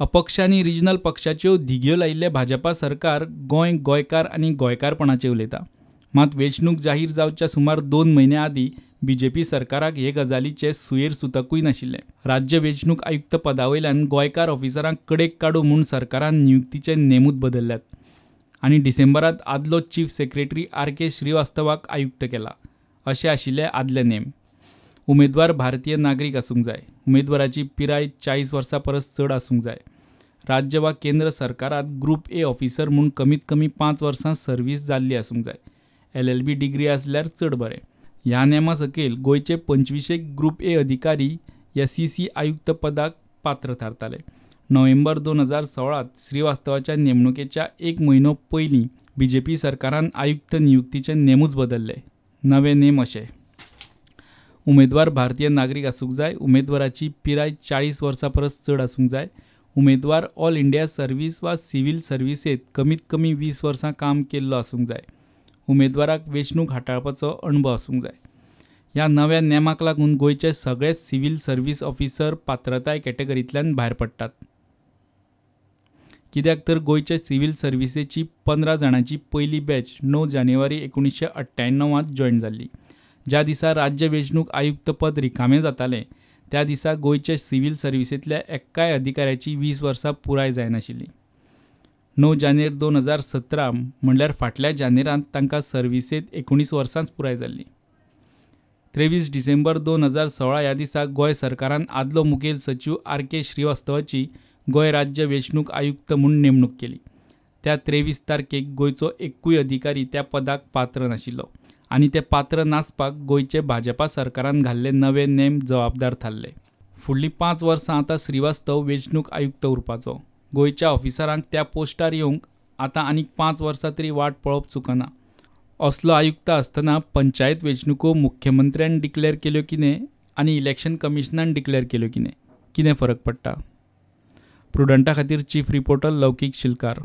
अपक्ष आनी रिजनल पक्षाच्यो धिग्यो लायिल्ले भाजपा सरकार गोंय गोंयकार आनी गोयकारपणाचे उलयता मात वेंचणूक जाहीर जावच्या सुमार दोन म्हयन्या आदीं बी जे पी सरकाराक हे गजालीचे सुयेर सुतकूय नाशिल्लें राज्य वेंचणूक आयुक्त पदावयल्यान गोंयकार ऑफिसरांक कडेक काडूं म्हूण सरकारान नियुक्तीचे नेमूच बदल्ल्यात आनी डिसेंबरांत आदलो चीफ सेक्रेटरी आर के श्रीवास्तवाक आयुक्त केला अशें आशिल्ले आदले नेम उमेदवार भारतीय नागरीक असूक जाय उमेदवाराची पिराय चाळीस वर्सां परस चड आसूंक जाय राज्य वा केंद्र सरकारात ग्रुप ए ऑफिसर म्हणून कमीत कमी पाच वर्सां सर्व्हिस जाल्ली आसूंक जाय एल एल बी डिग्री आसल्यार चड बरे ह्या नेमा सकयल गोयचे पंचवीशेक ग्रुप ए अधिकारी या सी सी आयुक्त पदाक पात्र थारताले नोव्हेंबर दोन हजार सोळात श्रीवास्तवाच्या नेमणुकेच्या एक म्हयनो पयलीं बी जे पी सरकारान आयुक्त नियुक्तीचे नेमूच बदलले नवे नेम असे उमेदवार भारतीय नागरीक असूक जाय उमेदवाराची पिराय चाळीस वर्सां परस चड जाय उमेदवार ऑल इंडिया सर्व्हिस वा सिव्हिल सर्विसेत कमीत कमी वीस वर्सां काम केल्लो असूक जाय उमेदवाराक वेंचणूक हाताळपाचो अणभव असूक जाय ह्या नव्या नेमाक लागून गोंयचे सगळेच सिव्हील सर्व्हिस ऑफिसर पात्रताय कॅटेगरींतल्यान भायर पडटात कित्याक तर गोंयचे सिव्हील सर्व्हिसेची पंदरा जाणांची पयली बॅच णव जानेवारी एकुणशे अठ्ठ्याण्णवांत जॉयन जाल्ली ज्या दिसा राज्य वेचणूक आयुक्त पद रिकामे जातालें त्या दिसा गोंयचे सिव्हील सर्विसेंतल्या एक्काय अधिकाऱ्याची वीस वर्सां पुराय जायनाशिल्लीं णव जानेर दोन हजार सतरा म्हणल्यार फाटल्या जानेरांत तांकां सर्विसेंत एकुणीस वर्सांच पुराय जाल्ली त्रेवीस डिसेंबर दोन हजार सोळा ह्या दिसा गोंय सरकारान आदलो मुखेल सचिव आर के श्रीवास्तवाची गोंय राज्य वेचणूक आयुक्त म्हूण नेमणूक केली त्या त्रेवीस तारखेक गोंयचो एकूय अधिकारी त्या पदाक पात्र नाशिल्लो आणि ते पात्र नाचपाक गोयचे भाजपा सरकारान घाल्ले नवे नेम जबाबदार थारले फुडली पांच वर्सां आतां श्रीवास्तव वेंचणूक आयुक्त उरपाचो गोयच्या ऑफिसरांक त्या पोस्टार येवंक आतां आनीक पांच वर्सां तरी वाट पळोवप चुकना असलो आयुक्त आसतना पंचायत वेंचणुको मुख्यमंत्र्यान डिक्लेर केल्यो कितें आनी इलेक्शन कमिशनान डिक्लेर केल्यो कितें कितें फरक पडटा प्रुडंटा खातीर चीफ रिपोर्टर लौकीक शिलकार